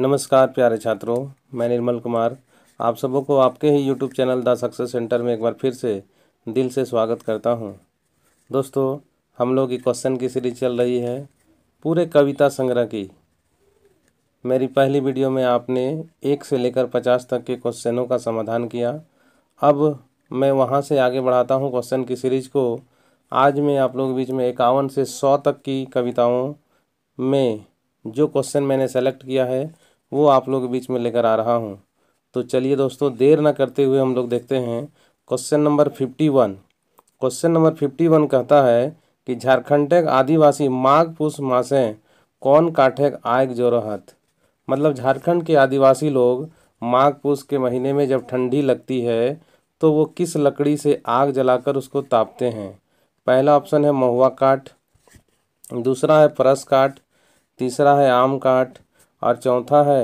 नमस्कार प्यारे छात्रों मैं निर्मल कुमार आप सबों को आपके ही YouTube channel the success centre में एक बार फिर से दिल से स्वागत करता हूं। दोस्तों हम लोग की क्वेश्चन की सीरीज चल रही है पूरे कविता संग्रह की मेरी पहली वीडियो में आपने एक से लेकर पचास तक के क्वेश्चनों का समाधान किया अब मैं वहाँ से आगे बढ़ाता हूँ क्वेश्चन की सीरीज को आज मैं आप लोग के बीच में इक्यावन से सौ तक की कविताओं में जो क्वेश्चन मैंने सेलेक्ट किया है वो आप लोग के बीच में लेकर आ रहा हूँ तो चलिए दोस्तों देर ना करते हुए हम लोग देखते हैं question number fifty one question number fifty one कहता है कि झारखंडक आदिवासी माघ पुष मासे कौन काठे आग जोरोहत मतलब झारखंड के आदिवासी लोग माघ पुष के महीने में जब ठंडी लगती है तो वो किस लकड़ी से आग जलाकर उसको तापते हैं पहला ऑप्शन है महुआ काठ दूसरा है परस काठ तीसरा है आम काठ और चौथा है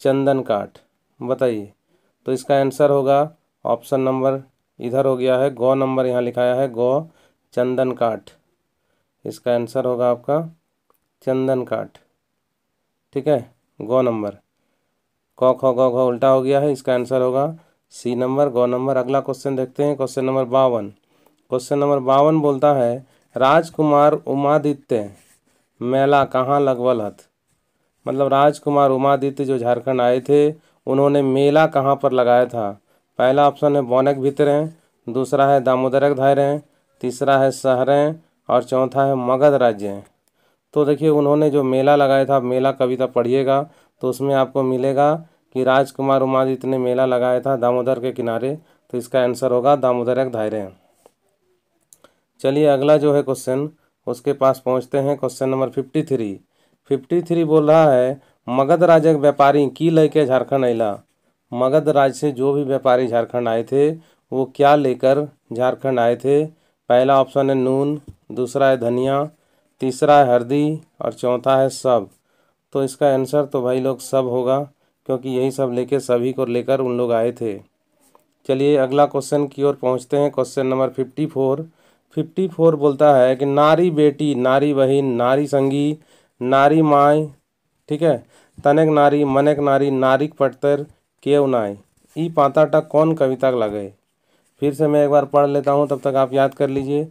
चंदन काट बताइए तो इसका आंसर होगा ऑप्शन नंबर इधर हो गया है गौ नंबर यहाँ लिखाया है गौ चंदन काट इसका आंसर होगा आपका चंदन काट ठीक है गौ नंबर कौ खो गौ घ उल्टा हो गया है इसका आंसर होगा सी नंबर गौ नंबर अगला क्वेश्चन देखते हैं क्वेश्चन नंबर बावन क्वेश्चन नंबर बावन बोलता है राजकुमार उमादित्य मेला कहाँ लगवल हथ मतलब राजकुमार उमादित्य जो झारखंड आए थे उन्होंने मेला कहाँ पर लगाया था पहला ऑप्शन है बौनक भितरें दूसरा है दामोदरक धायरें तीसरा है शहरें और चौथा है मगध राज्य तो देखिए उन्होंने जो मेला लगाया था मेला कविता तो पढ़िएगा तो उसमें आपको मिलेगा कि राजकुमार उमादित्य ने मेला लगाया था दामोदर के किनारे तो इसका आंसर होगा दामोदरक धायरें चलिए अगला जो है क्वेश्चन उसके पास पहुंचते हैं question number fifty three fifty three बोल रहा है मगध राज्य के व्यापारी की लेके झारखंड अला मगध राज्य से जो भी व्यापारी झारखंड आए थे वो क्या लेकर झारखंड आए थे पहला ऑप्शन है नून दूसरा है धनिया तीसरा है हरदी और चौथा है सब तो इसका आंसर तो भाई लोग सब होगा क्योंकि यही सब लेके सभी को लेकर उन लोग आए थे चलिए अगला क्वेश्चन की ओर पहुंचते हैं question number fifty four fifty four बोलता है कि नारी बेटी नारी बहन नारी संगी नारी माय ठीक है तनेक नारी मनेक नारी नारिक पटतर केव नाय ई पाता टक कौन कविता लगे फिर से मैं एक बार पढ़ लेता हूँ तब तक आप याद कर लीजिए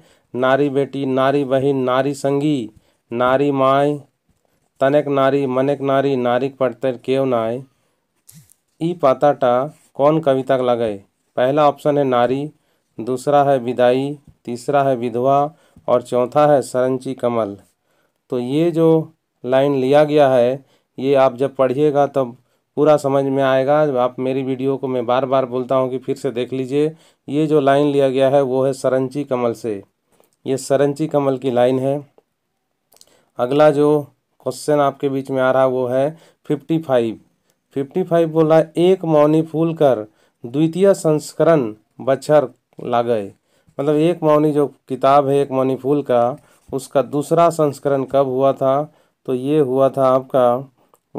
नारी बेटी नारी बहन नारी संगी नारी माय तनेक नारी मनेक नारी नारिक पटतर केव नाय ई पाता टा कौन कविता लगे पहला ऑप्शन है नारी दूसरा है विदाई तीसरा है विधवा और चौथा है सरंची कमल तो ये जो लाइन लिया गया है ये आप जब पढ़िएगा तब पूरा समझ में आएगा आप मेरी वीडियो को मैं बार बार बोलता हूँ कि फिर से देख लीजिए ये जो लाइन लिया गया है वो है सरंची कमल से ये सरंची कमल की लाइन है अगला जो क्वेश्चन आपके बीच में आ रहा वो है फिफ्टी फाइव फिफ्टी फाइव बोला एक मौनी फूल कर द्वितीय संस्करण बच्छर ला गए मतलब एक मौनी जो किताब है एक मौनी फूल का उसका दूसरा संस्करण कब हुआ था तो ये हुआ था आपका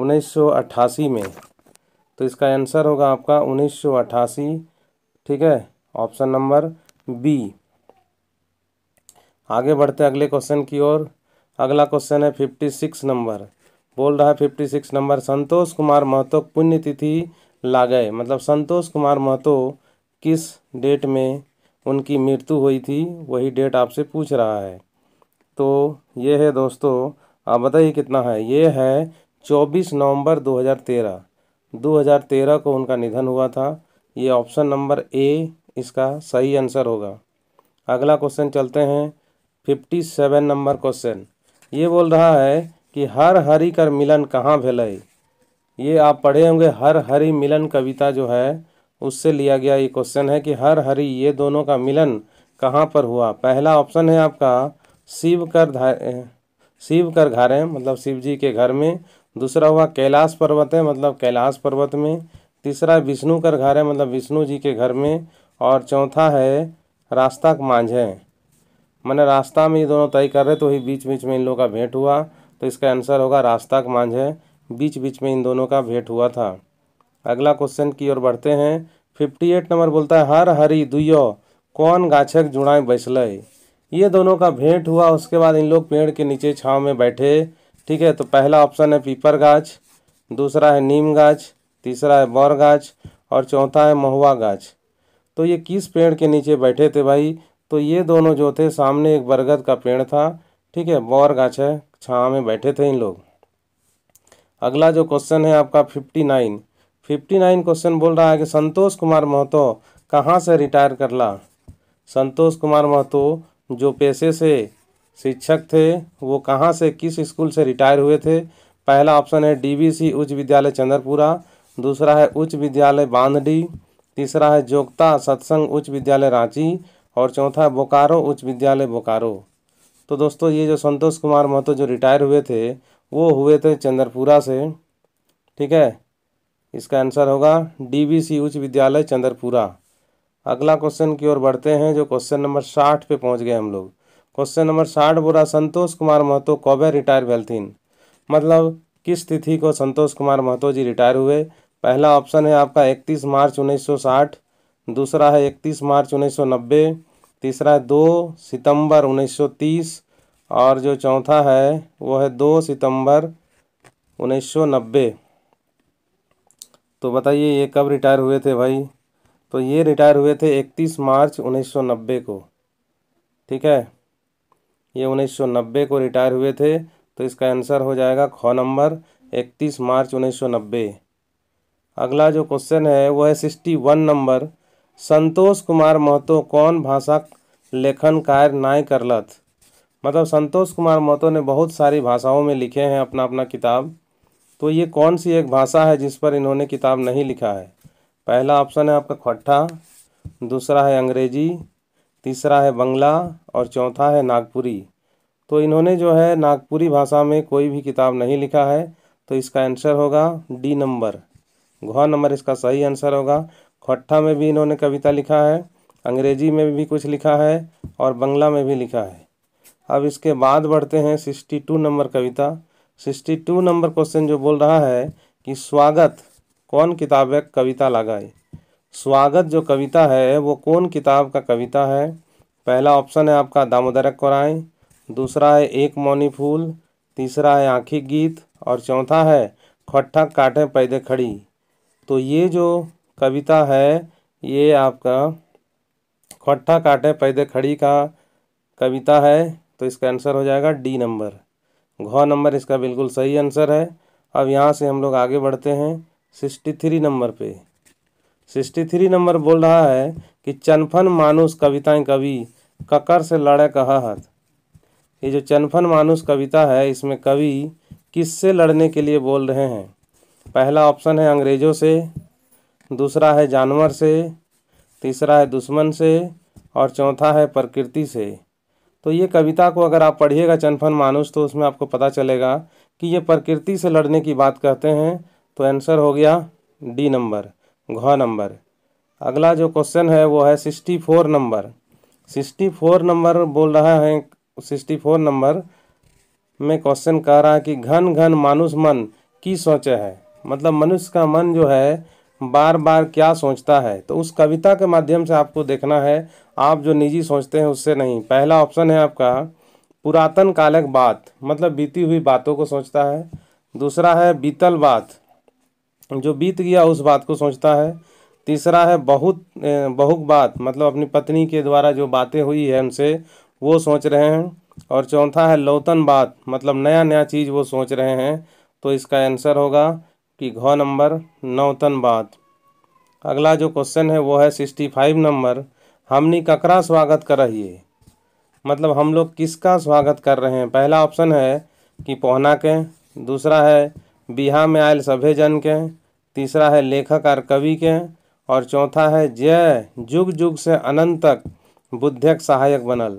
1988 में तो इसका आंसर होगा आपका 1988 ठीक है ऑप्शन नंबर बी आगे बढ़ते अगले क्वेश्चन की ओर अगला क्वेश्चन है फिफ्टी सिक्स नंबर बोल रहा है fifty six number Santosh Kumar Mahato पुण्यतिथि ला गए मतलब संतोष कुमार महतो किस डेट में उनकी मृत्यु हुई थी वही डेट आपसे पूछ रहा है तो ये है दोस्तों आप बताइए कितना है ये है चौबीस नवंबर 2013 2013 को उनका निधन हुआ था ये ऑप्शन नंबर ए इसका सही आंसर होगा अगला क्वेश्चन चलते हैं फिफ्टी सेवन नंबर क्वेश्चन ये बोल रहा है कि हर हरि कर मिलन कहाँ भेल ये आप पढ़े होंगे हर हरि मिलन कविता जो है उससे लिया गया ये क्वेश्चन है कि हर हरि ये दोनों का मिलन कहाँ पर हुआ पहला ऑप्शन है आपका शिव कर शिव कर घर है मतलब शिव जी के घर में दूसरा हुआ कैलाश पर्वत है मतलब कैलाश पर्वत में तीसरा विष्णु कर घर है मतलब विष्णु जी के घर में और चौथा है रास्ता मांझे मैंने रास्ता में ये दोनों तय कर रहे तो ही बीच बीच में इन लोगों का भेंट हुआ तो इसका आंसर होगा रास्ता मांझे बीच बीच में इन दोनों का भेंट हुआ था अगला क्वेश्चन की ओर बढ़ते हैं फिफ्टी एट नंबर बोलता है हर हरी दुयो कौन गाछक जुड़ाएँ बैसलई ये दोनों का भेंट हुआ उसके बाद इन लोग पेड़ के नीचे छाँव में बैठे ठीक है तो पहला ऑप्शन है पीपर गाछ दूसरा है नीम गाछ तीसरा है बौर गाछ और चौथा है महुआ गाछ तो ये किस पेड़ के नीचे बैठे थे भाई तो ये दोनों जो थे सामने एक बरगद का पेड़ था ठीक है बौर गाछ है छाँव में बैठे थे इन लोग अगला जो क्वेश्चन है आपका fifty nine fifty nine question बोल रहा है कि संतोष कुमार महतो कहाँ से रिटायर ला संतोष कुमार महतो जो पेशे से शिक्षक थे वो कहाँ से किस स्कूल से रिटायर हुए थे पहला ऑप्शन है डीबीसी उच्च विद्यालय चंद्रपुरा दूसरा है उच्च विद्यालय बांधडी तीसरा है जोगता सत्संग उच्च विद्यालय रांची और चौथा है बोकारो उच्च विद्यालय बोकारो तो दोस्तों ये जो संतोष कुमार महतो जो रिटायर हुए थे वो हुए थे चंद्रपुरा से ठीक है इसका आंसर होगा डी उच्च विद्यालय चंद्रपुरा अगला क्वेश्चन की ओर बढ़ते हैं जो क्वेश्चन नंबर साठ पे पहुंच गए हम लोग क्वेश्चन नंबर साठ बोला संतोष कुमार महतो कौबे रिटायर वेल्थिन मतलब किस तिथि को संतोष कुमार महतो जी रिटायर हुए पहला ऑप्शन है आपका इकतीस मार्च उन्नीस सौ साठ दूसरा है इकतीस मार्च उन्नीस सौ नब्बे तीसरा है दो सितंबर उन्नीस सौ तीस और जो चौथा है वो है दो सितंबर उन्नीस सौ नब्बे तो बताइए ये कब रिटायर हुए थे भाई तो ये रिटायर हुए थे 31 मार्च 1990 को ठीक है ये 1990 को रिटायर हुए थे तो इसका आंसर हो जाएगा ख नंबर 31 मार्च 1990 अगला जो क्वेश्चन है वह है sixty one number Santosh Kumar Mahato कौन भाषा लेखन कार्य नाय करलत मतलब संतोष कुमार महतो ने बहुत सारी भाषाओं में लिखे हैं अपना अपना किताब तो ये कौन सी एक भाषा है जिस पर इन्होंने किताब नहीं लिखा है पहला ऑप्शन है आपका खट्ठा दूसरा है अंग्रेजी तीसरा है बंगला और चौथा है नागपुरी तो इन्होंने जो है नागपुरी भाषा में कोई भी किताब नहीं लिखा है तो इसका आंसर होगा डी नंबर घ नंबर इसका सही आंसर होगा खट्ठा में भी इन्होंने कविता लिखा है अंग्रेजी में भी कुछ लिखा है और बंगला में भी लिखा है अब इसके बाद बढ़ते हैं सिक्सटी टू नंबर कविता सिक्सटी टू नंबर क्वेश्चन जो बोल रहा है कि स्वागत कौन किताब है कविता लगाई स्वागत जो कविता है वो कौन किताब का कविता है पहला ऑप्शन है आपका दामोदरक कोराएँ दूसरा है एक मौनी फूल तीसरा है आँखी गीत और चौथा है खट्ठा काटे पैदे खड़ी तो ये जो कविता है ये आपका खट्ठा काटे पैदे खड़ी का कविता है तो इसका आंसर हो जाएगा डी नंबर घ नंबर इसका बिल्कुल सही आंसर है अब यहाँ से हम लोग आगे बढ़ते हैं सिक्सटी थ्री नंबर पे सिक्सटी थ्री नंबर बोल रहा है कि चनफन मानुस कविताएं कवि ककर से लड़े कहा हथ ये जो चनफन मानुस कविता है इसमें कवि किससे लड़ने के लिए बोल रहे हैं पहला ऑप्शन है अंग्रेज़ों से दूसरा है जानवर से तीसरा है दुश्मन से और चौथा है प्रकृति से तो ये कविता को अगर आप पढ़िएगा चनफन मानुस तो उसमें आपको पता चलेगा कि ये प्रकृति से लड़ने की बात कहते हैं तो आंसर हो गया डी नंबर घ नंबर अगला जो क्वेश्चन है वो है sixty four number sixty four number बोल रहा है सिक्सटी फोर नंबर में क्वेश्चन कह रहा है कि घन घन मानुष मन की सोचे है मतलब मनुष्य का मन जो है बार बार क्या सोचता है तो उस कविता के माध्यम से आपको देखना है आप जो निजी सोचते हैं उससे नहीं पहला ऑप्शन है आपका पुरातन कालक बात मतलब बीती हुई बातों को सोचता है दूसरा है बीतल बात जो बीत गया उस बात को सोचता है तीसरा है बहुत बहुक बात मतलब अपनी पत्नी के द्वारा जो बातें हुई है उनसे वो सोच रहे हैं और चौथा है लौतन बात मतलब नया नया चीज़ वो सोच रहे हैं तो इसका आंसर होगा कि घ नंबर नौतन बात अगला जो क्वेश्चन है वो है सिक्सटी फाइव नंबर हमने ककरा स्वागत कर रही है मतलब हम लोग किसका स्वागत कर रहे हैं पहला ऑप्शन है कि पोहना के दूसरा है बिहार में आयल सभी जन के तीसरा है लेखक और कवि के और चौथा है जय जुग जुग से अनंत तक बुद्धिक सहायक बनल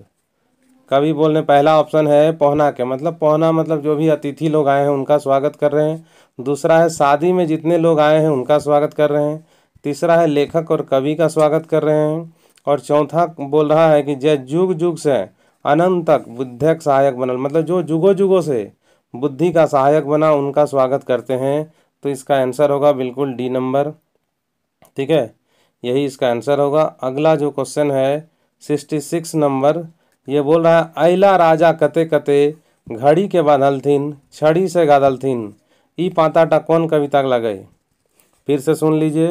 कवि बोलने पहला ऑप्शन है पोहना के मतलब पोहना मतलब जो भी अतिथि लोग आए हैं उनका स्वागत कर रहे हैं दूसरा है शादी में जितने लोग आए हैं उनका स्वागत कर रहे हैं तीसरा है लेखक और कवि का स्वागत कर रहे हैं और चौथा बोल रहा है कि जय जुग जुग से अनंत तक बुद्धिक सहायक बनल मतलब जो जुगो जुगों से बुद्धि का सहायक बना उनका स्वागत करते हैं तो इसका आंसर होगा बिल्कुल डी नंबर ठीक है यही इसका आंसर होगा अगला जो क्वेश्चन है सिक्सटी सिक्स नंबर ये बोल रहा है अहिला राजा कते कते घड़ी के बाधल थीन छड़ी से गाधल थीन ई पाताटा कौन कविता लगे फिर से सुन लीजिए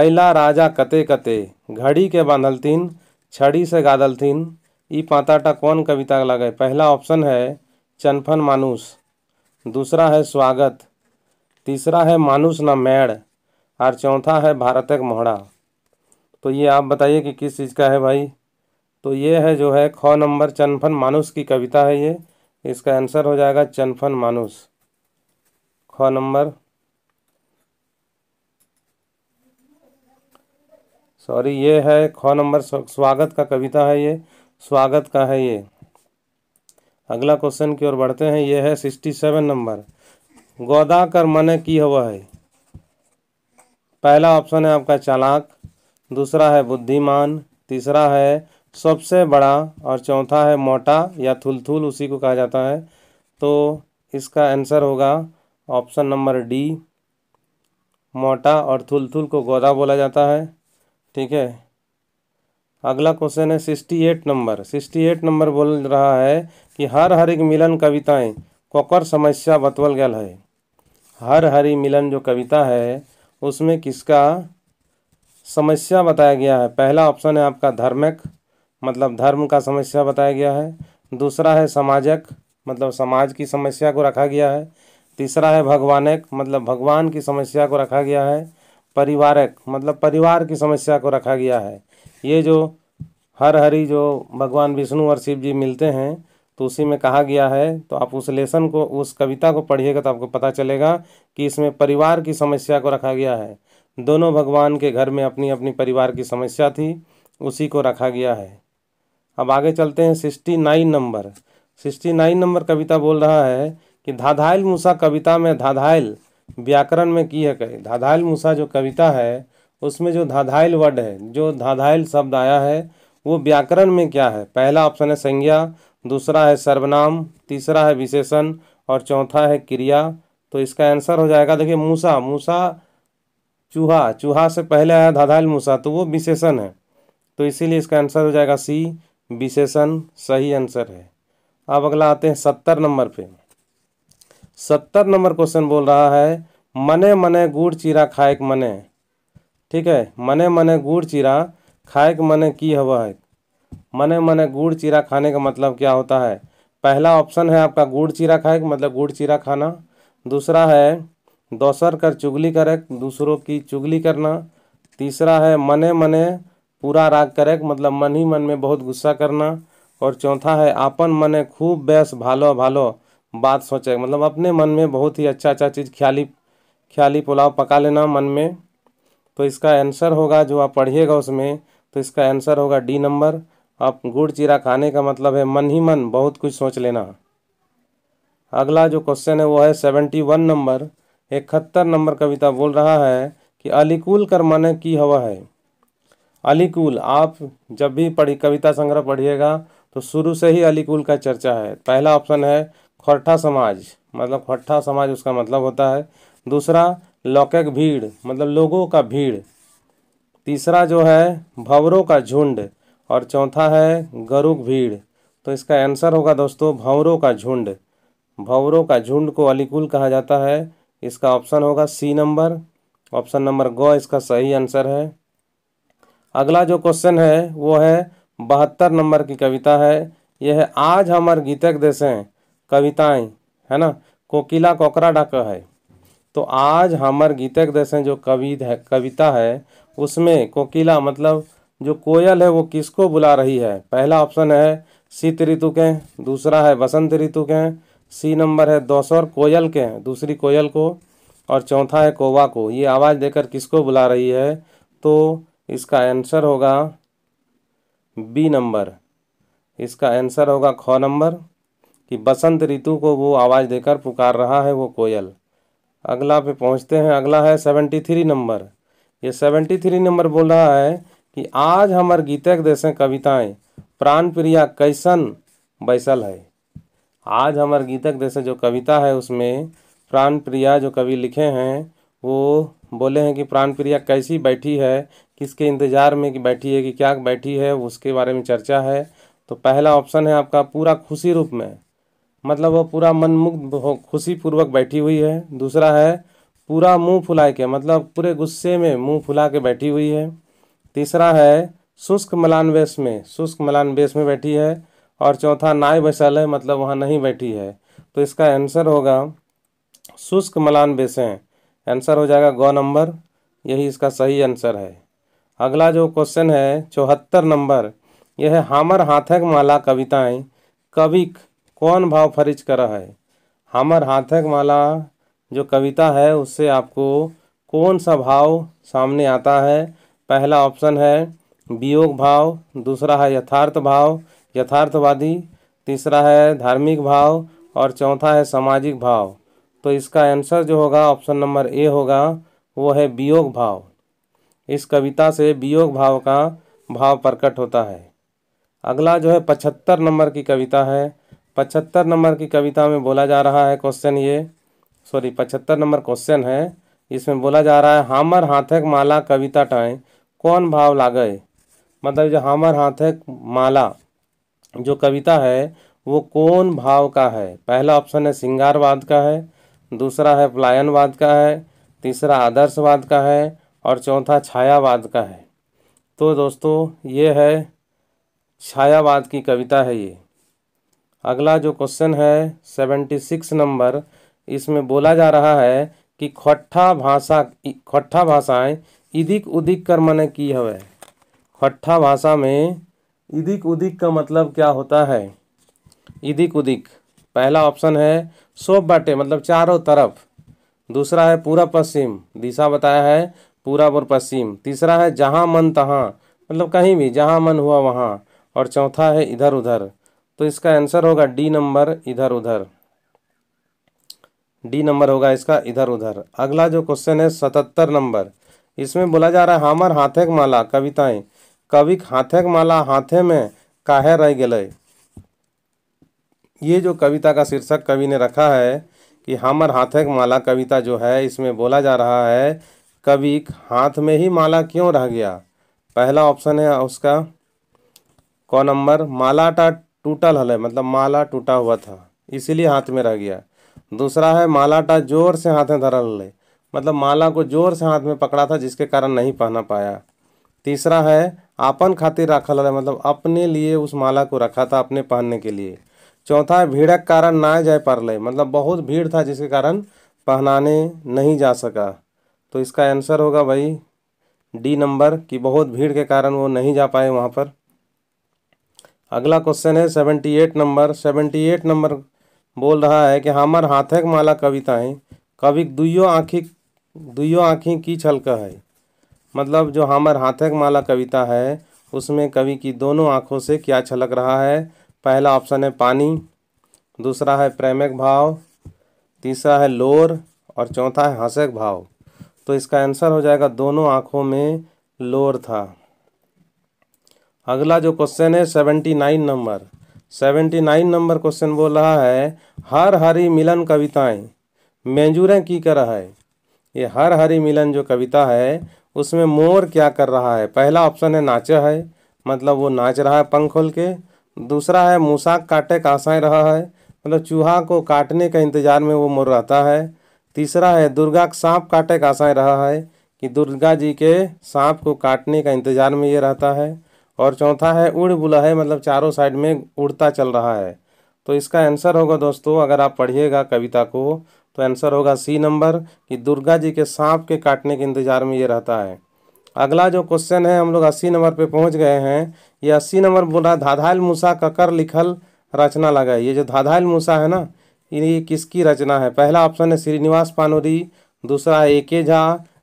अहिला राजा कते कते घड़ी के बाधल थीन छड़ी से गादल थीन ई पाताटा कौन कविता लगे पहला ऑप्शन है चनफन मानुस दूसरा है स्वागत तीसरा है मानुष ना मैड़ और चौथा है भारतक मोहड़ा तो ये आप बताइए कि किस चीज़ का है भाई तो ये है जो है ख नंबर चनफन मानुष की कविता है ये इसका आंसर हो जाएगा चनफन मानुष ख नंबर सॉरी ये है ख नंबर स्वागत का कविता है ये स्वागत का है ये अगला क्वेश्चन की ओर बढ़ते हैं ये है सिक्सटी सेवन नंबर गोदा कर मने की हुआ है पहला ऑप्शन है आपका चालाक दूसरा है बुद्धिमान तीसरा है सबसे बड़ा और चौथा है मोटा या थुलथुल उसी को कहा जाता है तो इसका आंसर होगा ऑप्शन नंबर डी मोटा और थुलथुल को गोदा बोला जाता है ठीक है अगला क्वेश्चन है sixty eight number sixty eight number बोल रहा है कि हर हर एक मिलन कविताएं कोकर समस्या बतवल गया है हर हरी मिलन जो कविता है उसमें किसका समस्या बताया गया है पहला ऑप्शन है आपका धर्मक मतलब धर्म का समस्या बताया गया है दूसरा है समाजक मतलब समाज की समस्या को रखा गया है तीसरा है भगवानक मतलब भगवान की समस्या को रखा गया है परिवारक मतलब परिवार की समस्या को रखा गया है ये जो हर हरी जो भगवान विष्णु और शिव जी मिलते हैं तो उसी में कहा गया है तो आप उस लेसन को उस कविता को पढ़िएगा तो आपको पता चलेगा कि इसमें परिवार की समस्या को रखा गया है दोनों भगवान के घर में अपनी अपनी परिवार की समस्या थी उसी को रखा गया है अब आगे चलते हैं sixty nine number sixty nine number कविता बोल रहा है कि धाधायल मूसा कविता में धाधायल व्याकरण में की है कही धाधायल मूसा जो कविता है उसमें जो धाधायल वर्ड है जो धाधायल शब्द आया है वो व्याकरण में क्या है पहला ऑप्शन है संज्ञा दूसरा है सर्वनाम तीसरा है विशेषण और चौथा है क्रिया तो इसका आंसर हो जाएगा देखिए मूसा मूसा चूहा चूहा से पहले आया धाधाइल मूसा तो वो विशेषण है तो इसीलिए इसका आंसर हो जाएगा सी विशेषण सही आंसर है अब अगला आते हैं सत्तर नंबर पे सत्तर नंबर क्वेश्चन बोल रहा है मने मने गुड़ चीरा खाएक मने ठीक है मने मने गुड़ चीरा खाएक मने की हवा है मने मने गुड़ चीरा खाने का मतलब क्या होता है पहला ऑप्शन है आपका गुड़ चीरा खाए मतलब गुड़ चीरा खाना दूसरा है दोसर कर चुगली करे दूसरों की चुगली करना तीसरा है मने मने पूरा राग करे मतलब मन ही मन में बहुत गुस्सा करना और चौथा है आपन मने खूब बेस भालो भालो बात सोचे मतलब अपने मन में बहुत ही अच्छा अच्छा चीज़ ख्याली ख्याली पुलाव पका लेना मन में तो इसका आंसर होगा जो आप पढ़िएगा उसमें तो इसका आंसर होगा डी नंबर अब गुड़ चीरा खाने का मतलब है मन ही मन बहुत कुछ सोच लेना अगला जो क्वेश्चन है वो है सेवेंटी वन नंबर इकहत्तर नंबर कविता बोल रहा है कि अलीकुल कर मन की हवा है अलीकुल आप जब भी पढ़ी कविता संग्रह पढ़िएगा तो शुरू से ही अलीकुल का चर्चा है पहला ऑप्शन है खट्ठा समाज मतलब खट्ठा समाज उसका मतलब होता है दूसरा लौकिक भीड़ मतलब लोगों का भीड़ तीसरा जो है भवरों का झुंड और चौथा है गरुक भीड़ तो इसका आंसर होगा दोस्तों भंवरों का झुंड भंवरों का झुंड को अलीकुल कहा जाता है इसका ऑप्शन होगा सी नंबर ऑप्शन नंबर ग इसका सही आंसर है अगला जो क्वेश्चन है वो है बहत्तर नंबर की कविता है यह है आज हमार गीतक देशें कविताएं है ना कोकिला कोकरा डाक है तो आज हमार गीतक देश जो कवि है कविता है उसमें कोकिला मतलब जो कोयल है वो किसको बुला रही है पहला ऑप्शन है शीत ऋतु के दूसरा है बसंत ऋतु के सी नंबर है दोसर कोयल के दूसरी कोयल को और चौथा है कोवा को ये आवाज़ देकर किसको बुला रही है तो इसका आंसर होगा बी नंबर इसका आंसर होगा ख नंबर कि बसंत ऋतु को वो आवाज़ देकर पुकार रहा है वो कोयल अगला पे पहुंचते हैं अगला है सेवेंटी थ्री नंबर ये सेवेंटी थ्री नंबर बोल रहा है कि आज हमार गीतक जैसे कविताएं प्राण प्रिया कैसन बैसल है आज हमारे गीतक जैसे जो कविता है उसमें प्राण प्रिया जो कवि लिखे हैं वो बोले हैं कि प्राण प्रिया कैसी बैठी है किसके इंतज़ार में कि बैठी है कि क्या बैठी है उसके बारे में चर्चा है तो पहला ऑप्शन है आपका पूरा खुशी रूप में मतलब वो पूरा मनमुग्ध हो खुशी पूर्वक बैठी हुई है दूसरा है पूरा मुंह फुला के मतलब पूरे गुस्से में मुंह फुला के बैठी हुई है तीसरा है शुष्क मलानवेश में शुष्क मलानवेश में बैठी है और चौथा नाय बसल है मतलब वहाँ नहीं बैठी है तो इसका आंसर होगा शुष्क मलान आंसर हो जाएगा गौ नंबर यही इसका सही आंसर है अगला जो क्वेश्चन है चौहत्तर नंबर यह है हमर हाथक माला कविताएं कविक कौन भाव फरिज करा है हमर हाथक माला जो कविता है उससे आपको कौन सा भाव सामने आता है पहला ऑप्शन है वियोग भाव दूसरा है यथार्थ भाव यथार्थवादी तीसरा है धार्मिक भाव और चौथा है सामाजिक भाव तो इसका आंसर जो होगा ऑप्शन नंबर ए होगा वो है वियोग भाव इस कविता से वियोग भाव का भाव प्रकट होता है अगला जो है पचहत्तर नंबर की कविता है पचहत्तर नंबर की कविता में बोला जा रहा है क्वेश्चन ये सॉरी पचहत्तर नंबर क्वेश्चन है इसमें बोला जा रहा है हामर हाथक माला कविता टाएँ कौन भाव लागे मतलब जो हमार हाथ है माला जो कविता है वो कौन भाव का है पहला ऑप्शन है सिंगारवाद का है दूसरा है पलायनवाद का है तीसरा आदर्शवाद का है और चौथा छायावाद का है तो दोस्तों ये है छायावाद की कविता है ये अगला जो क्वेश्चन है सेवेंटी सिक्स नंबर इसमें बोला जा रहा है कि खट्ठा भाषा खट्ठा भाषाएं इदिक उदिक कर मने की हवे खट्ठा भाषा में इदिक उदिक का मतलब क्या होता है इदिक उदिक पहला ऑप्शन है सोप बाटे मतलब चारों तरफ दूसरा है पूरा पश्चिम दिशा बताया है पूरा और पश्चिम तीसरा है जहाँ मन तहाँ मतलब कहीं भी जहाँ मन हुआ वहाँ और चौथा है इधर उधर तो इसका आंसर होगा डी नंबर इधर उधर डी नंबर होगा इसका इधर उधर अगला जो क्वेश्चन है सतहत्तर नंबर इसमें बोला जा रहा है हमार हाथेक माला कविताएं कवि हाथेक माला हाथे में काहे रह गए ये जो कविता का शीर्षक कवि ने रखा है कि हमर हाथेक माला कविता जो है इसमें बोला जा रहा है कवि हाथ में ही माला क्यों रह गया पहला ऑप्शन है उसका कौ नंबर माला टा टूटल हल मतलब माला टूटा हुआ था इसीलिए हाथ में रह गया दूसरा है माला टा जोर से हाथ में धरल हल है मतलब माला को जोर से हाथ में पकड़ा था जिसके कारण नहीं पहना पाया तीसरा है आपन खातिर रखा लगा मतलब अपने लिए उस माला को रखा था अपने पहनने के लिए चौथा है भीड़क कारण ना जाए पारल मतलब बहुत भीड़ था जिसके कारण पहनाने नहीं जा सका तो इसका आंसर होगा भाई डी नंबर कि बहुत भीड़ के कारण वो नहीं जा पाए वहाँ पर अगला क्वेश्चन है seventy eight number seventy eight number बोल रहा है कि हमार हाथक माला कविताएँ कवि दुइयों आँखिक दुइयों आँखें की छलका है मतलब जो हमार हाथक माला कविता है उसमें कवि की दोनों आँखों से क्या छलक रहा है पहला ऑप्शन है पानी दूसरा है प्रेमिक भाव तीसरा है लोर और चौथा है हंसक भाव तो इसका आंसर हो जाएगा दोनों आँखों में लोर था अगला जो क्वेश्चन है seventy nine number seventy nine number question बोल रहा है हर हरी मिलन कविताएं मेंजूरें की कर है ये हर हरी मिलन जो कविता है उसमें मोर क्या कर रहा है पहला ऑप्शन है नाचा है मतलब वो नाच रहा है पंख खोल के दूसरा है मूसाक काटे कांसाए रहा है मतलब चूहा को काटने का इंतजार में वो मोर रहता है तीसरा है दुर्गा सांप काटे कांसाए रहा है कि दुर्गा जी के सांप को काटने का इंतजार में ये रहता है और चौथा है उड़ बुला है मतलब चारों साइड में उड़ता चल रहा है तो इसका आंसर होगा दोस्तों अगर आप पढ़िएगा कविता को तो आंसर होगा सी नंबर कि दुर्गा जी के सांप के काटने के इंतजार में ये रहता है अगला जो क्वेश्चन है हम लोग अस्सी नंबर पे पहुंच गए हैं ये अस्सी नंबर बोल रहा है धाधाइल मूसा ककर लिखल रचना लगा ये जो धाधाइल मूसा है ना ये किसकी रचना है पहला ऑप्शन है श्रीनिवास पानोरी दूसरा है ए के झा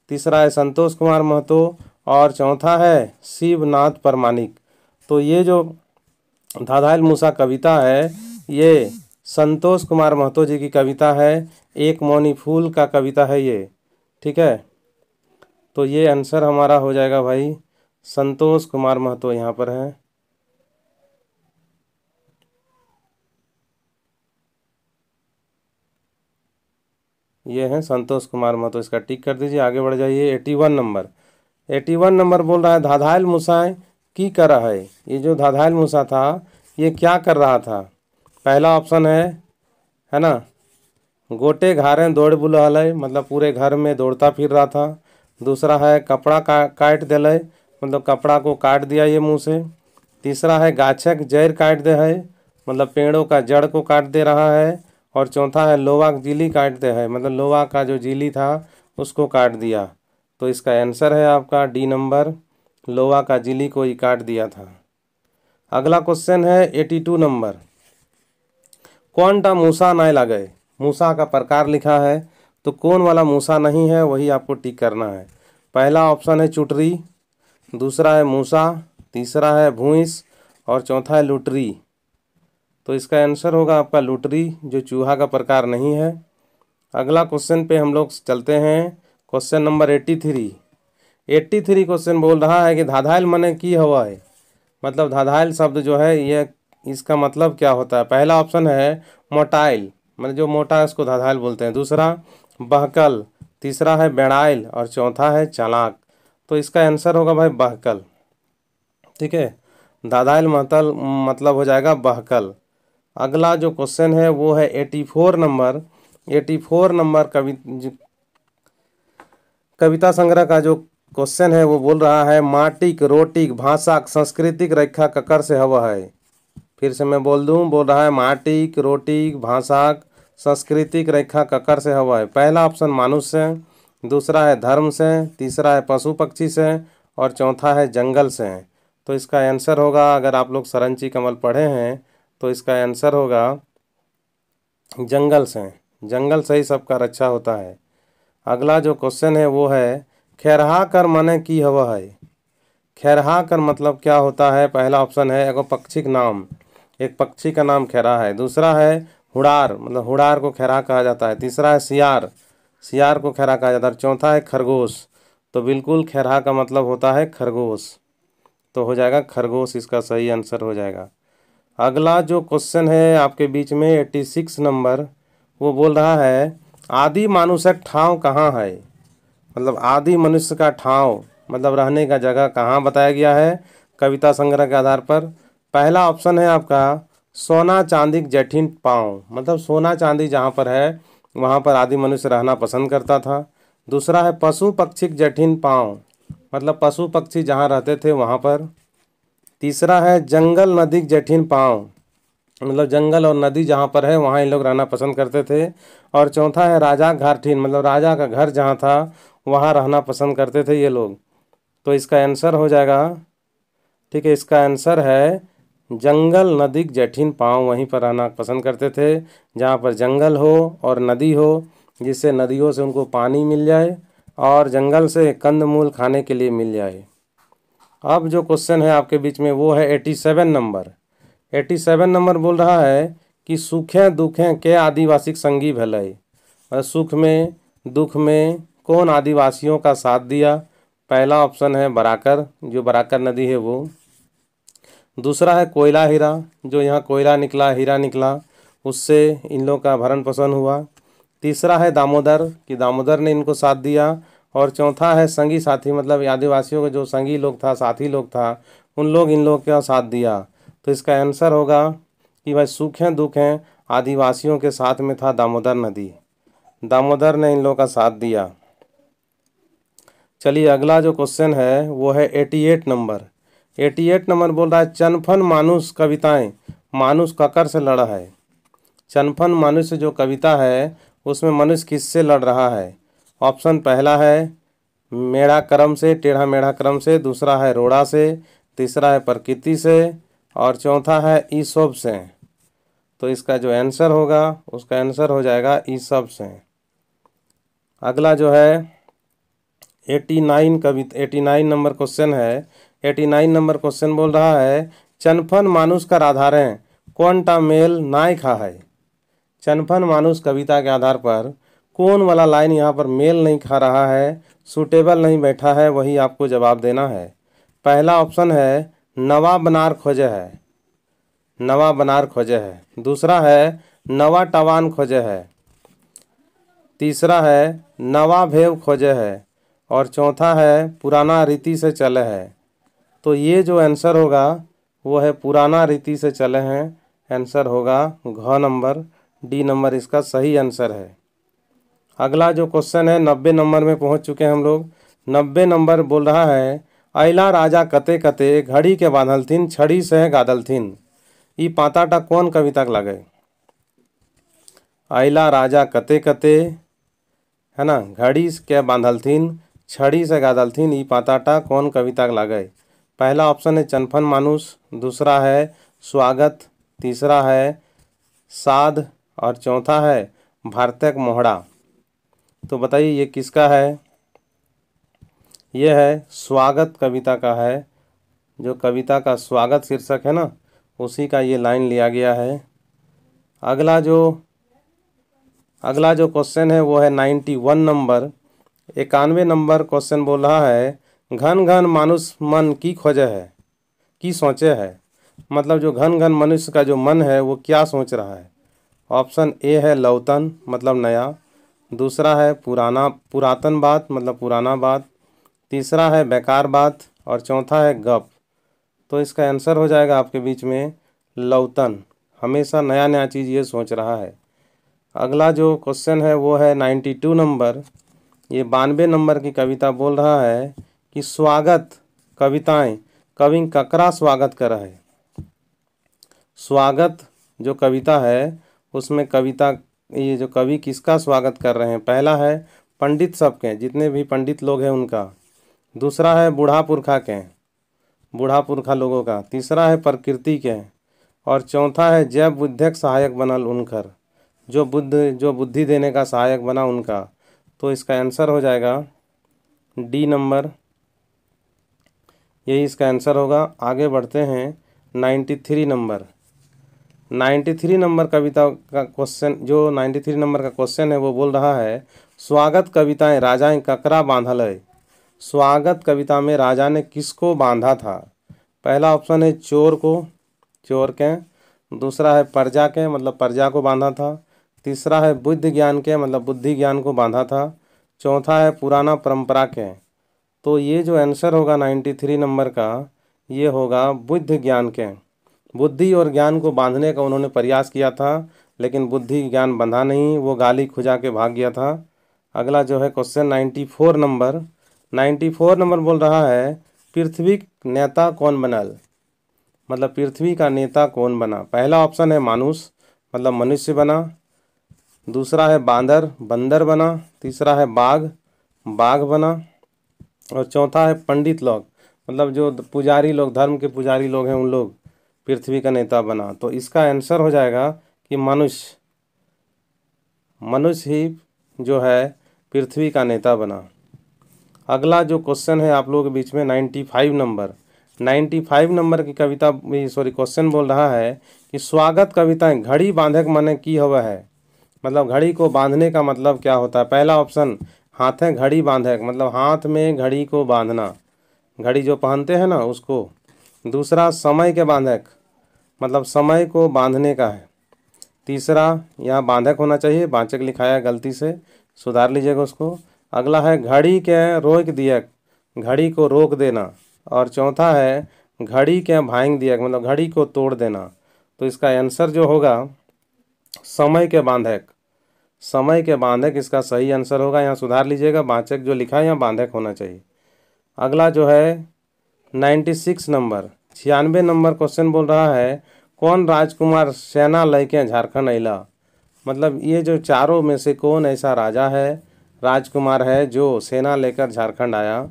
तीसरा है संतोष कुमार महतो और चौथा है शिवनाथ परमानिक तो ये जो धाधाइल मूसा कविता है ये संतोष कुमार महतो जी की कविता है एक मौनी फूल का कविता है ये ठीक है तो ये आंसर हमारा हो जाएगा भाई संतोष कुमार महतो यहाँ पर है ये है संतोष कुमार महतो इसका टिक कर दीजिए आगे बढ़ जाइए eighty one number eighty one number बोल रहा है धाधायल मूसा की कर रहा है ये जो धाधायल मूसा था ये क्या कर रहा था पहला ऑप्शन है है ना गोटे घारे दौड़ बुलाल मतलब पूरे घर में दौड़ता फिर रहा था दूसरा है कपड़ा का काट दिल मतलब कपड़ा को काट दिया ये मुँह से तीसरा है गाछक जड़ काट दे है मतलब पेड़ों का जड़ को काट दे रहा है और चौथा है लोहा जीली काट दे है मतलब लोहा का जो जीली था उसको काट दिया तो इसका आंसर है आपका डी नंबर लोहा का जीली को ही काट दिया था अगला क्वेश्चन है एटी टू नंबर कौन टा मूसा ना लगे मूसा का प्रकार लिखा है तो कौन वाला मूसा नहीं है वही आपको टिक करना है पहला ऑप्शन है चुटरी दूसरा है मूसा तीसरा है भूस और चौथा है लुटरी तो इसका आंसर होगा आपका लुटरी जो चूहा का प्रकार नहीं है अगला क्वेश्चन पे हम लोग चलते हैं question number eighty three eighty three question बोल रहा है कि धाधायल मने की हवा है मतलब धाधायल शब्द जो है यह इसका मतलब क्या होता है पहला ऑप्शन है मोटाइल मतलब जो मोटा है उसको धाधाइल बोलते हैं दूसरा बहकल तीसरा है बेड़ाइल और चौथा है चालाक तो इसका आंसर होगा भाई बहकल ठीक है धाधाइल मतल मतलब हो जाएगा बहकल अगला जो क्वेश्चन है वो है eighty four number eighty four number कवि कविता संग्रह का जो क्वेश्चन है वो बोल रहा है माटिक रोटिक भाषाक सांस्कृतिक रेखा ककर से हवा है फिर से मैं बोल दूँ बोल रहा है माटिक रोटिक भाषाक सांस्कृतिक रेखा ककर से हवा है पहला ऑप्शन मानुष से दूसरा है धर्म से तीसरा है पशु पक्षी से और चौथा है जंगल से तो इसका आंसर होगा अगर आप लोग सरंची कमल पढ़े हैं तो इसका आंसर होगा जंगल से जंगल से ही सबका रक्षा होता है अगला जो क्वेश्चन है वो है खैरहा कर मने की हवा है खैरहा कर मतलब क्या होता है पहला ऑप्शन है एगो पक्षी नाम एक पक्षी का नाम खैरा है दूसरा है हुड़ार मतलब हुड़ार को खैरा कहा जाता है तीसरा है सियार सियार को खैरा कहा जाता है चौथा है खरगोश तो बिल्कुल खैरा का मतलब होता है खरगोश तो हो जाएगा खरगोश इसका सही आंसर हो जाएगा अगला जो क्वेश्चन है आपके बीच में एट्टी सिक्स नंबर वो बोल रहा है आदि मानुषक ठाव कहाँ है मतलब आदि मनुष्य का ठाव मतलब रहने का जगह कहाँ बताया गया है कविता संग्रह के आधार पर पहला ऑप्शन है आपका सोना चांदी जठिन पाँव मतलब सोना चांदी जहाँ पर है वहाँ पर आदि मनुष्य रहना पसंद करता था दूसरा है पशु पक्षी जठिन पाँव मतलब पशु पक्षी जहाँ रहते थे वहाँ पर तीसरा है जंगल नदी जठिन पाँव मतलब जंगल और नदी जहाँ पर है वहाँ इन लोग रहना पसंद करते थे और चौथा है राजा घाटिन मतलब राजा का घर जहाँ था वहाँ रहना पसंद करते थे ये लोग तो इसका आंसर हो जाएगा ठीक है इसका आंसर है जंगल नदी जठिन पाँव वहीं पर रहना पसंद करते थे जहाँ पर जंगल हो और नदी हो जिससे नदियों से उनको पानी मिल जाए और जंगल से कंदमूल खाने के लिए मिल जाए अब जो क्वेश्चन है आपके बीच में वो है eighty seven number eighty seven number बोल रहा है कि सुखें दुखें के आदिवासी संगी भलाई और सुख में दुख में कौन आदिवासियों का साथ दिया पहला ऑप्शन है बराकर जो बराकर नदी है वो दूसरा है कोयला हीरा जो यहाँ कोयला निकला हीरा निकला उससे इन लोगों का भरण पोषण हुआ तीसरा है दामोदर कि दामोदर ने इनको साथ दिया और चौथा है संगी साथी मतलब आदिवासियों के जो संगी लोग था साथी लोग था उन लोग इन लोग का साथ दिया तो इसका आंसर होगा कि भाई सुख हैं दुख हैं आदिवासियों के साथ में था दामोदर नदी दामोदर ने इन लोगों का साथ दिया चलिए अगला जो क्वेश्चन है वो है eighty eight number eighty eight number बोल रहा है चनफन मानुष कविताएं मानुष ककर से लड़ा है चनफन मानुष जो कविता है उसमें मनुष्य किससे लड़ रहा है ऑप्शन पहला है मेढ़ा क्रम से टेढ़ा मेढ़ा क्रम से दूसरा है रोड़ा से तीसरा है प्रकृति से और चौथा है ई सब से तो इसका जो आंसर होगा उसका आंसर हो जाएगा ई सब से अगला जो है एटी नाइन कवि एटी नाइन नंबर क्वेश्चन है एटी नाइन नंबर क्वेश्चन बोल रहा है चनफन मानुष का आधार है कौन टा मेल नाय खा है चनफन मानुष कविता के आधार पर कौन वाला लाइन यहाँ पर मेल नहीं खा रहा है सूटेबल नहीं बैठा है वही आपको जवाब देना है पहला ऑप्शन है नवा बनार खोजे है नवा बनार खोजे है दूसरा है नवा टवान खोजे है तीसरा है नवा भेव खोजे है और चौथा है पुराना रीति से चले है तो ये जो आंसर होगा वो है पुराना रीति से चले हैं आंसर होगा घ नंबर डी नंबर इसका सही आंसर है अगला जो क्वेश्चन है नब्बे नंबर में पहुंच चुके हैं हम लोग नब्बे नंबर बोल रहा है अला राजा कते कते घड़ी के बांधल थीन छड़ी से गादल थीन पाता पाताटा कौन कविता लगे अला राजा कते कते है ना घड़ी के बांधल थीन छड़ी से गादल थीन पाता पाताटा कौन कविता लगे पहला ऑप्शन है चनफन मानुष दूसरा है स्वागत तीसरा है साध और चौथा है भारतक मोहड़ा तो बताइए ये किसका है ये है स्वागत कविता का है जो कविता का स्वागत शीर्षक है ना उसी का ये लाइन लिया गया है अगला जो अगला जो क्वेश्चन है वो है नाइन्टी वन नंबर इक्यानवे नंबर क्वेश्चन बोल रहा है घन घन मानुष मन की खोजे है की सोचे है मतलब जो घन घन मनुष्य का जो मन है वो क्या सोच रहा है ऑप्शन ए है लौतन मतलब नया दूसरा है पुराना पुरातन बात मतलब पुराना बात तीसरा है बेकार बात और चौथा है गप तो इसका आंसर हो जाएगा आपके बीच में लौतन हमेशा नया नया चीज़ ये सोच रहा है अगला जो क्वेश्चन है वो है नाइन्टी टू नंबर ये बानवे नंबर की कविता बोल रहा है कि स्वागत कविताएं कवि ककरा स्वागत कर है स्वागत जो कविता है उसमें कविता ये जो कवि किसका स्वागत कर रहे हैं पहला है पंडित सबके जितने भी पंडित लोग हैं उनका दूसरा है बूढ़ा पुरखा के बूढ़ा पुरखा लोगों का तीसरा है प्रकृति के और चौथा है जैव बुद्धक सहायक बनल उनकर जो बुद्ध जो बुद्धि देने का सहायक बना उनका तो इसका आंसर हो जाएगा डी नंबर यही इसका आंसर होगा आगे बढ़ते हैं ninety three number ninety three number कविता का क्वेश्चन जो नाइन्टी थ्री नंबर का क्वेश्चन है वो बोल रहा है स्वागत कविताएं राजाएं ककरा बांधल है स्वागत कविता में राजा ने किसको बांधा था पहला ऑप्शन है चोर को चोर के दूसरा है प्रजा के मतलब प्रजा को बांधा था तीसरा है बुद्ध ज्ञान के मतलब बुद्धि ज्ञान को बांधा था चौथा है पुराना परंपरा के तो ये जो आंसर होगा नाइन्टी थ्री नंबर का ये होगा बुद्ध ज्ञान के बुद्धि और ज्ञान को बांधने का उन्होंने प्रयास किया था लेकिन बुद्धि ज्ञान बंधा नहीं वो गाली खुजा के भाग गया था अगला जो है question ninety four number ninety four number बोल रहा है पृथ्वी नेता कौन बनल मतलब पृथ्वी का नेता कौन बना पहला ऑप्शन है मानुष मतलब मनुष्य बना दूसरा है बांदर बंदर बना तीसरा है बाघ बाघ बना और चौथा है पंडित लोग मतलब जो पुजारी लोग धर्म के पुजारी लोग हैं उन लोग पृथ्वी का नेता बना तो इसका आंसर हो जाएगा कि मनुष्य मनुष्य ही जो है पृथ्वी का नेता बना अगला जो क्वेश्चन है आप लोगों के बीच में ninety five number ninety five number की कविता सॉरी क्वेश्चन बोल रहा है कि स्वागत कविताएं घड़ी बांधक मने की हुआ है मतलब घड़ी को बांधने का मतलब क्या होता है पहला ऑप्शन हाथें घड़ी बांधे मतलब हाथ में घड़ी को बांधना घड़ी जो पहनते हैं ना उसको दूसरा समय के बांधक मतलब समय को बांधने का है तीसरा यहाँ बांधक होना चाहिए बांचक लिखाया गलती से सुधार लीजिएगा उसको अगला है घड़ी के रोक दियक घड़ी को रोक देना और चौथा है घड़ी के भांग दियक मतलब घड़ी को तोड़ देना तो इसका आंसर जो होगा समय के बांधक समय के बांधक इसका सही आंसर होगा यहाँ सुधार लीजिएगा बाँचक जो लिखा है यहाँ बांधक होना चाहिए अगला जो है नाइन्टी सिक्स नंबर छियानवे नंबर क्वेश्चन बोल रहा है कौन राजकुमार सेना लय के झारखंड अला मतलब ये जो चारों में से कौन ऐसा राजा है राजकुमार है जो सेना लेकर झारखंड आया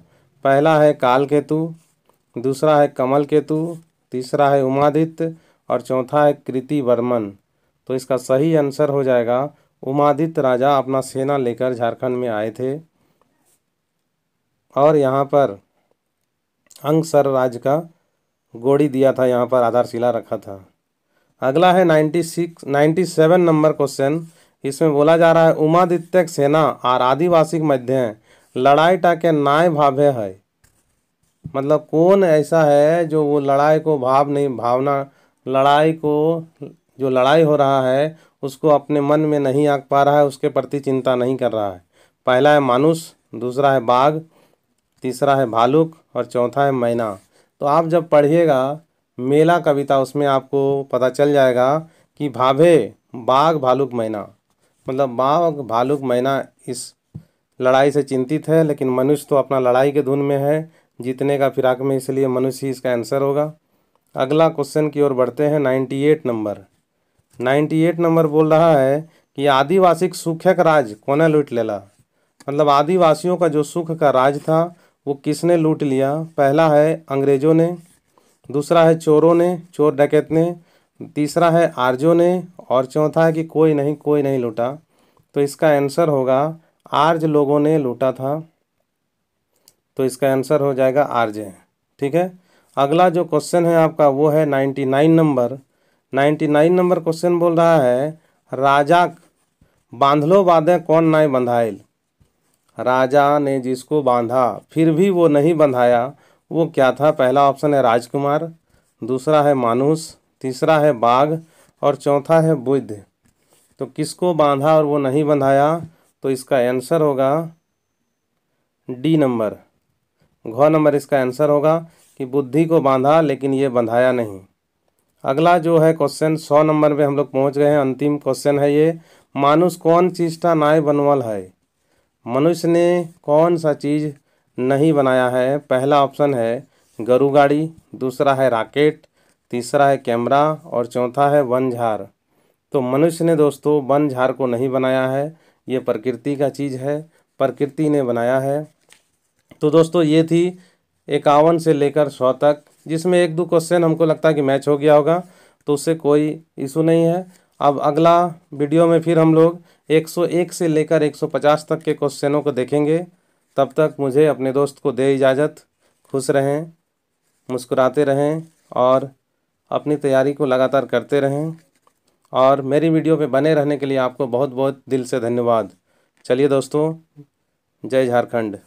पहला है काल केतु दूसरा है कमल केतु तीसरा है उमादित्य और चौथा है कृति वर्मन तो इसका सही आंसर हो जाएगा उमादित्य राजा अपना सेना लेकर झारखंड में आए थे और यहाँ पर अंगसर राज का गोड़ी दिया था यहाँ पर आधारशिला रखा था अगला है ninety six ninety seven number question इसमें बोला जा रहा है उमादित्य सेना और आदिवासी मध्य लड़ाई टा के नाय भावे है मतलब कौन ऐसा है जो वो लड़ाई को भाव नहीं भावना लड़ाई को जो लड़ाई हो रहा है उसको अपने मन में नहीं आ पा रहा है उसके प्रति चिंता नहीं कर रहा है पहला है मानुष दूसरा है बाघ तीसरा है भालुक और चौथा है मैना तो आप जब पढ़िएगा मेला कविता उसमें आपको पता चल जाएगा कि भाभे बाघ भालुक मैना मतलब बाघ भालुक मैना इस लड़ाई से चिंतित है लेकिन मनुष्य तो अपना लड़ाई के धुन में है जीतने का फिराक में इसलिए मनुष्य ही इसका आंसर होगा अगला क्वेश्चन की ओर बढ़ते हैं ninety eight number ninety eight number बोल रहा है कि आदिवासी सुखक राज कोने लूट लेला मतलब आदिवासियों का जो सुख का राज था वो किसने लूट लिया पहला है अंग्रेजों ने दूसरा है चोरों ने चोर डकैत ने तीसरा है आर्जों ने और चौथा है कि कोई नहीं कोई नहीं लूटा तो इसका आंसर होगा आर्ज लोगों ने लूटा था तो इसका आंसर हो जाएगा आर्ज ठीक है अगला जो क्वेश्चन है आपका वो है ninety nine number ninety nine number question बोल रहा है राजा बांधलो बाधे कौन ना बंधाइल राजा ने जिसको बांधा फिर भी वो नहीं बंधाया वो क्या था पहला ऑप्शन है राजकुमार दूसरा है मानुस तीसरा है बाघ और चौथा है बुद्ध तो किसको बांधा और वो नहीं बंधाया तो इसका आंसर होगा डी नंबर घ नंबर इसका आंसर होगा कि बुद्धि को बांधा लेकिन ये बंधाया नहीं अगला जो है क्वेश्चन सौ नंबर पे हम लोग पहुँच गए हैं अंतिम क्वेश्चन है ये मानुष कौन चीज़ नाय बनवल है मनुष्य ने कौन सा चीज़ नहीं बनाया है पहला ऑप्शन है गरु गाड़ी दूसरा है राकेट तीसरा है कैमरा और चौथा है वन झार तो मनुष्य ने दोस्तों वन झार को नहीं बनाया है ये प्रकृति का चीज़ है प्रकृति ने बनाया है तो दोस्तों ये थी इक्यावन से लेकर सौ तक जिसमें एक दो क्वेश्चन हमको लगता है कि मैच हो गया होगा तो उससे कोई इशू नहीं है अब अगला वीडियो में फिर हम लोग 101 से लेकर 150 तक के क्वेश्चनों को देखेंगे तब तक मुझे अपने दोस्त को दे इजाज़त खुश रहें मुस्कुराते रहें और अपनी तैयारी को लगातार करते रहें और मेरी वीडियो पे बने रहने के लिए आपको बहुत बहुत दिल से धन्यवाद चलिए दोस्तों जय झारखंड